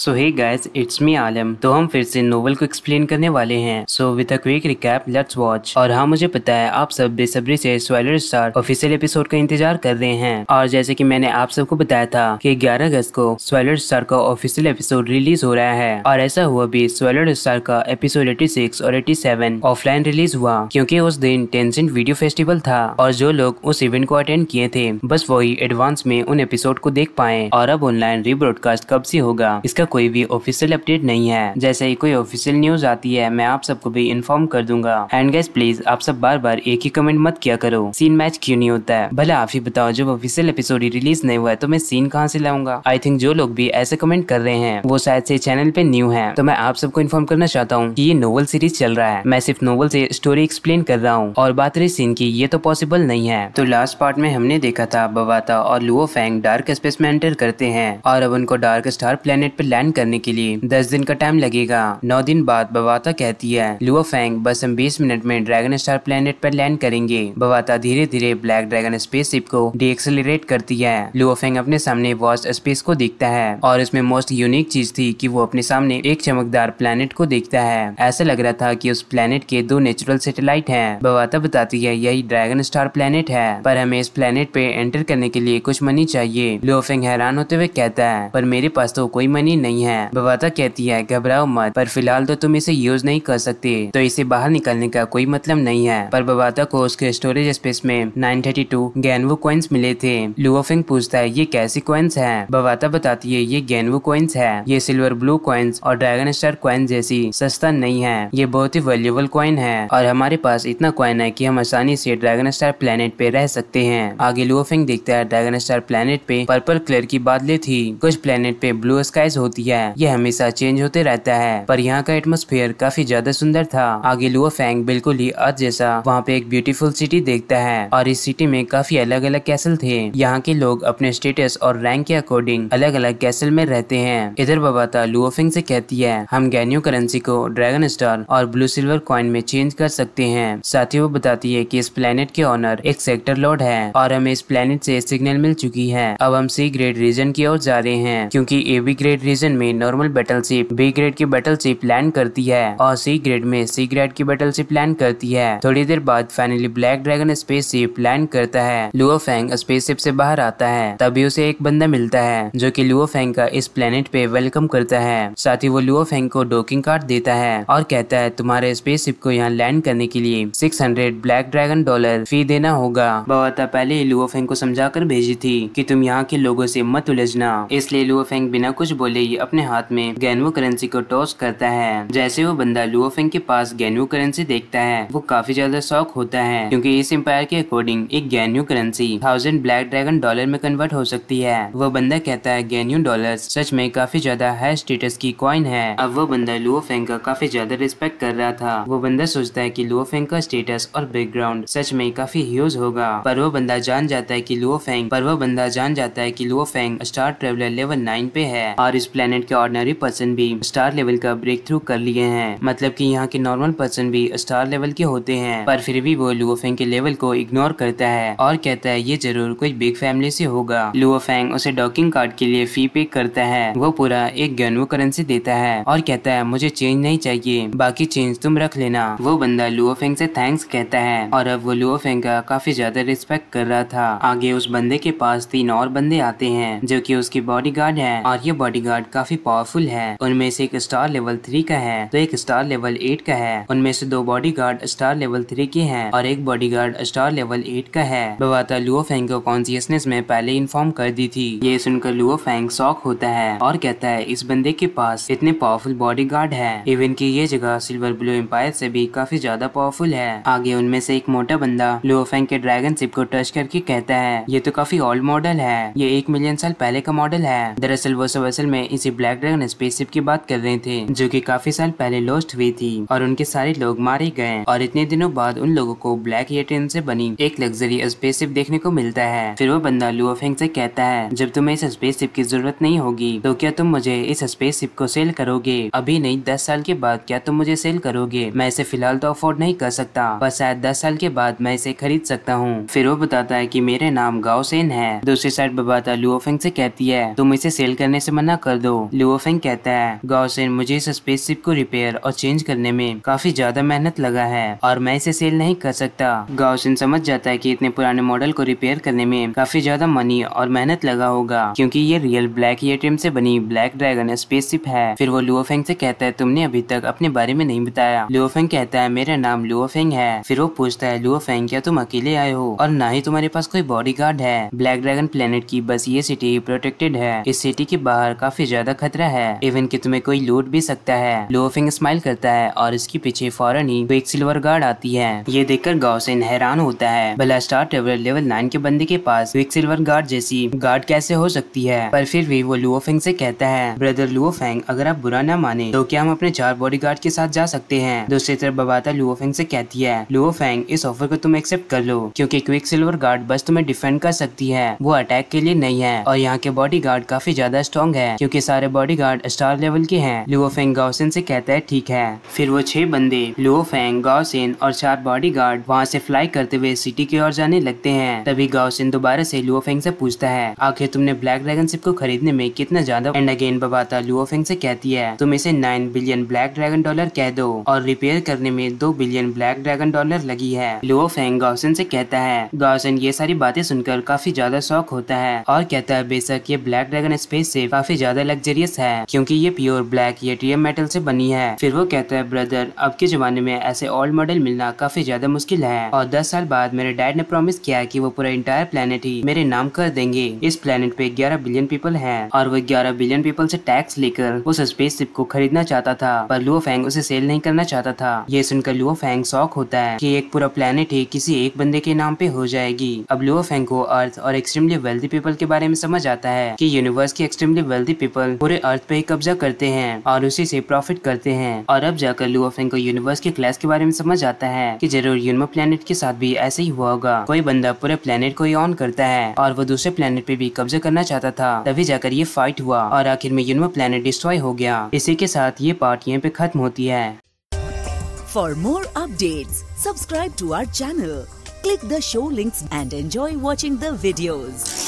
so hey guys it's me आलम तो हम फिर से नोवेल को एक्सप्लेन करने वाले हैं so with a quick recap let's watch और हाँ मुझे पता है आप सब बेसब्री से स्वेलर स्टार ऑफिशियल एपिसोड का इंतजार कर रहे हैं और जैसे कि मैंने आप सबको बताया था कि 11 अगस्त को स्वेलर स्टार का ऑफिशियल एपिसोड रिलीज हो रहा है और ऐसा हुआ भी स्वेलर स्टार का एपिसोड एटी सिक्स और एटी सेवन ऑफलाइन रिलीज हुआ क्यूँकी उस दिन टेंसेंट वीडियो फेस्टिवल था और जो लोग उस इवेंट को अटेंड किए थे बस वही एडवांस में उन एपिसोड को देख पाए और अब ऑनलाइन रिब्रॉडकास्ट कब से होगा इसका कोई भी ऑफिशियल अपडेट नहीं है जैसे ही कोई ऑफिशियल न्यूज आती है मैं आप सबको भी इन्फॉर्म कर दूंगा एंड गैस प्लीज आप सब बार बार एक ही कमेंट मत किया करो सीन मैच क्यों नहीं होता है भले आप ही बताओ जब ऑफिशियल एपिसोड रिलीज नहीं हुआ है तो मैं सीन कहाँ से लाऊंगा आई थिंक जो लोग भी ऐसे कमेंट कर रहे हैं वो शायद से चैनल पे न्यू है तो मैं आप सबको इन्फॉर्म करना चाहता हूँ की ये नोवल सीरीज चल रहा है मैं सिर्फ नोवल से स्टोरी एक्सप्लेन कर रहा हूँ और बात रही सीन की ये तो पॉसिबल नहीं है तो लास्ट पार्ट में हमने देखा था बवाता और लुओ फैंग डार्क स्पेस में एंटर करते हैं और अब उनको डार्क स्टार प्लेनेट पे लैंड करने के लिए दस दिन का टाइम लगेगा नौ दिन बाद बवाता कहती है लुआ फैंग बस हम बीस मिनट में ड्रैगन स्टार प्लेनेट पर लैंड करेंगे बवाता धीरे धीरे ब्लैक ड्रैगन स्पेस को डीएक्सलरेट करती है लुआ अपने सामने वॉस्ट स्पेस को देखता है और इसमें मोस्ट यूनिक चीज थी कि वो अपने सामने एक चमकदार प्लेनेट को देखता है ऐसा लग रहा था कि उस प्लेनेट के दो नेचुरल सैटेलाइट हैं बवाता बताती है यही ड्रैगन स्टार प्लेनेट है पर हमें इस प्लेनेट पे एंटर करने के लिए कुछ मनी चाहिए लोफिंग हैरान होते हुए कहता है पर मेरे पास तो कोई मनी नहीं नहीं है बवाता कहती है घबराओ मत पर फिलहाल तो तुम इसे यूज नहीं कर सकते तो इसे बाहर निकलने का कोई मतलब नहीं है पर बवाता को उसके स्टोरेज स्पेस में 932 गैनवो कॉइन्स मिले थे लुओफिंग पूछता है ये कैसी कॉइन्स है बवाता बताती है ये गैनवो कॉइन्स है ये सिल्वर ब्लू कॉइन्स और ड्रैगन स्टार कॉइन जैसी सस्ता नहीं है ये बहुत ही वैल्यूबल कॉइन है और हमारे पास इतना कॉइन है की हम आसानी से ड्रैगन स्टार प्लेनेट पे रह सकते हैं आगे लुओफिंग देखता है ड्रैगन स्टार प्लेनेट पे पर्पल कलर की बादले थी कुछ प्लेनेट पे ब्लू स्काईज होती होती है यह हमेशा चेंज होते रहता है पर यहाँ का एटमोस्फेयर काफी ज्यादा सुंदर था आगे लुआ फैंग बिल्कुल ही अर्थ जैसा वहाँ पे एक ब्यूटीफुल सिटी देखता है और इस सिटी में काफी अलग अलग कैसल थे यहाँ के लोग अपने स्टेटस और रैंक के अकॉर्डिंग अलग अलग कैसल में रहते हैं इधर बबाता फेंग से कहती है हम गैन्यू करेंसी को ड्रैगन स्टार और ब्लू सिल्वर कॉइन में चेंज कर सकते हैं साथ ही वो बताती है की इस प्लेनेट के ऑनर एक सेक्टर लॉर्ड है और हमें इस प्लेनेट से सिग्नल मिल चुकी है अब हम सी ग्रेड रीजन की ओर जा रहे हैं क्योंकि A B grade region season में नॉर्मल बैटलशिप बी ग्रेड की बैटलशिप लैंड करती है और सी ग्रेड में सी ग्रेड की बैटलशिप लैंड करती है थोड़ी देर बाद finally black dragon spaceship land करता है लुओ फैंग स्पेसशिप से बाहर आता है तभी उसे एक बंदा मिलता है जो कि लुओ फैंग का इस प्लेनेट पे वेलकम करता है साथ ही वो लुओ फैंग को डोकिंग कार्ड देता है और कहता है तुम्हारे स्पेसशिप को यहाँ लैंड करने के लिए 600 ब्लैक ड्रैगन डॉलर फी देना होगा बवाता पहले लुओ फैंग को समझा कर भेजी थी कि तुम यहाँ के लोगों से मत उलझना इसलिए लुओ फैंग बिना कुछ बोले ही अपने हाथ में गैनवो करेंसी को टॉस करता है जैसे वो बंदा लुओफेंग के पास गैनवो करेंसी देखता है वो काफी ज्यादा शौक होता है क्योंकि इस एम्पायर के अकॉर्डिंग एक गैन्यू currency thousand black dragon dollar में कन्वर्ट हो सकती है वो बंदा कहता है गैन्यू डॉलर सच में काफी ज्यादा हाई स्टेटस की कॉइन है अब वो बंदा लुओफेंग का काफी ज्यादा रिस्पेक्ट कर रहा था वो बंदा सोचता है की लुओफेंग का स्टेटस और बैकग्राउंड सच में काफी ह्यूज होगा पर वो बंदा जान जाता है की लुओफेंग पर वो बंदा जान जाता है की Luo Feng star traveller level nine पे है और इस प्लेनेट के ऑर्डनरी पर्सन भी स्टार लेवल का ब्रेक थ्रू कर लिए हैं मतलब कि यहाँ के नॉर्मल पर्सन भी स्टार लेवल के होते हैं पर फिर भी वो लुओफेंग के लेवल को इग्नोर करता है और कहता है ये जरूर कुछ बिग फैमिली से होगा लुओफेंग उसे डॉकिंग कार्ड के लिए फी पे करता है वो पूरा एक गनवो करेंसी देता है और कहता है मुझे चेंज नहीं चाहिए बाकी चेंज तुम रख लेना वो बंदा लुओफेंग से थैंक्स कहता है और अब वो लुओफेंग का काफी ज्यादा रिस्पेक्ट कर रहा था आगे उस बंदे के पास तीन और बंदे आते हैं जो की उसकी बॉडीगार्ड है और ये बॉडीगार्ड कार्ड काफी पावरफुल है उनमें से एक स्टार लेवल थ्री का है तो एक स्टार लेवल एट का है उनमें से दो body guard star level three के हैं और एक body guard star level eight का है बवाता लुओ फेंग को कॉन्सियसनेस में पहले इन्फॉर्म कर दी थी ये सुनकर लुओ फेंग शॉक होता है और कहता है इस बंदे के पास इतने पावरफुल बॉडी गार्ड है इवन की ये जगह सिल्वर ब्लू एम्पायर से भी काफी ज्यादा पावरफुल है आगे उनमें से एक मोटा बंदा फेंग के ड्रैगन शिप को टच करके कहता है ये तो काफी ओल्ड मॉडल है ये एक मिलियन साल पहले का मॉडल है दरअसल वो सब असल में किसी ब्लैक ड्रैगन स्पेसशिप की बात कर रहे थे जो की काफी साल पहले लॉस्ट हुई थी और उनके सारे लोग मारे गए और इतने दिनों बाद उन लोगों को ब्लैक एयरटेन से बनी एक लग्जरी स्पेसशिप देखने को मिलता है फिर वो बंदा लुअफेंग से कहता है जब तुम्हें इस स्पेसशिप की जरूरत नहीं होगी तो क्या तुम मुझे इस स्पेसशिप को सेल करोगे अभी नहीं दस साल के बाद क्या तुम मुझे सेल करोगे मैं इसे फिलहाल तो अफोर्ड नहीं कर सकता पर शायद दस साल के बाद मैं इसे खरीद सकता हूँ फिर वो बताता है की मेरे नाम गाओसेन है दूसरी साइड बबाता लुओफेंग से कहती है तुम इसे सेल करने से मना कर दो दो लुओफेंग कहता है गौसेन मुझे इस शिप को रिपेयर और चेंज करने में काफी ज्यादा मेहनत लगा है और मैं इसे सेल नहीं कर सकता गौसेन समझ जाता है कि इतने पुराने मॉडल को रिपेयर करने में काफी ज्यादा मनी और मेहनत लगा होगा क्योंकि ये रियल ब्लैक एटीएम से बनी ब्लैक ड्रैगन स्पेसशिप है फिर वो लुओफेंग से कहता है तुमने अभी तक अपने बारे में नहीं बताया लुओफेंग कहता है मेरा नाम लुओफेंग है फिर वो पूछता है लुओफेंग क्या तुम अकेले आए हो और ना ही तुम्हारे पास कोई बॉडीगार्ड है ब्लैक ड्रैगन प्लेनेट की बस ये सिटी प्रोटेक्टेड है इस सिटी के बाहर काफी ज्यादा खतरा है इवन की तुम्हें कोई लूट भी सकता है लोफिंग स्माइल करता है और इसके पीछे फौरन ही क्विक सिल्वर गार्ड आती है ये देखकर गौसेन हैरान होता है भला स्टार ट्रेवलर लेवल नाइन के बंदे के पास एक सिल्वर गार्ड जैसी गार्ड कैसे हो सकती है पर फिर भी वो लुओफेंग से कहता है ब्रदर लुओफेंग अगर आप बुरा ना माने तो क्या हम अपने चार गार्ड के साथ जा सकते हैं दूसरी तरफ बबाता लुओफेंग से कहती है लुओफेंग इस ऑफर को तुम एक्सेप्ट कर लो क्योंकि क्विक सिल्वर गार्ड बस तुम्हें डिफेंड कर सकती है वो अटैक के लिए नहीं है और यहाँ के बॉडी गार्ड काफी ज्यादा स्ट्रॉन्ग है क्योंकि सारे बॉडी गार्ड स्टार लेवल के हैं लुओ फेंग गाउसेन से कहता है ठीक है फिर वो छह बंदे लुओ फेंग गाउसेन और चार बॉडी गार्ड वहाँ से फ्लाई करते हुए सिटी की ओर जाने लगते हैं तभी गाउसेन दोबारा से लुओ फेंग से पूछता है आखिर तुमने ब्लैक ड्रैगन शिप को खरीदने में कितना ज्यादा एंड अगेन बबाता लुओ फेंग से कहती है तुम इसे nine billion black dragon dollar कह दो और रिपेयर करने में दो बिलियन ब्लैक ड्रैगन डॉलर लगी है लुओ फेंग गाउसन से कहता है गाउसन ये सारी बातें सुनकर काफी ज्यादा शौक होता है और कहता है बेशक ये ब्लैक ड्रैगन स्पेस से काफी ज्यादा लग लग्जरियस है क्योंकि ये प्योर ब्लैक एटीएम मेटल से बनी है फिर वो कहता है ब्रदर अब के जमाने में ऐसे ओल्ड मॉडल मिलना काफी ज्यादा मुश्किल है और दस साल बाद मेरे डैड ने प्रॉमिस किया कि वो पूरा इंटायर प्लेनेट ही मेरे नाम कर देंगे इस प्लेनेट पे ग्यारह बिलियन पीपल हैं और वो ग्यारह बिलियन पीपल से टैक्स लेकर उस स्पेस शिप को खरीदना चाहता था पर लुओ फैंग उसे सेल नहीं करना चाहता था ये सुनकर लुओ फैंग शौक होता है की एक पूरा प्लेनेट ही किसी एक बंदे के नाम पे हो जाएगी अब लुओ फैंग को अर्थ और एक्सट्रीमली वेल्थी पीपल के बारे में समझ आता है की यूनिवर्स के एक्सट्रीमली वेल्थी पीपल पीपल पूरे अर्थ पे कब्जा करते हैं और उसी से प्रॉफिट करते हैं और अब जाकर लुआफेंग को यूनिवर्स के क्लास के बारे में समझ आता है कि जरूर यूनमो प्लेनेट के साथ भी ऐसे ही हुआ होगा कोई बंदा पूरे प्लेनेट को ही ऑन करता है और वो दूसरे प्लेनेट पे भी कब्जा करना चाहता था तभी जाकर ये फाइट हुआ और आखिर में यूनमो प्लेनेट डिस्ट्रॉय हो गया इसी के साथ ये पार्ट यहाँ पे खत्म होती है for more update subscribe to our channel click the show links and enjoy watching the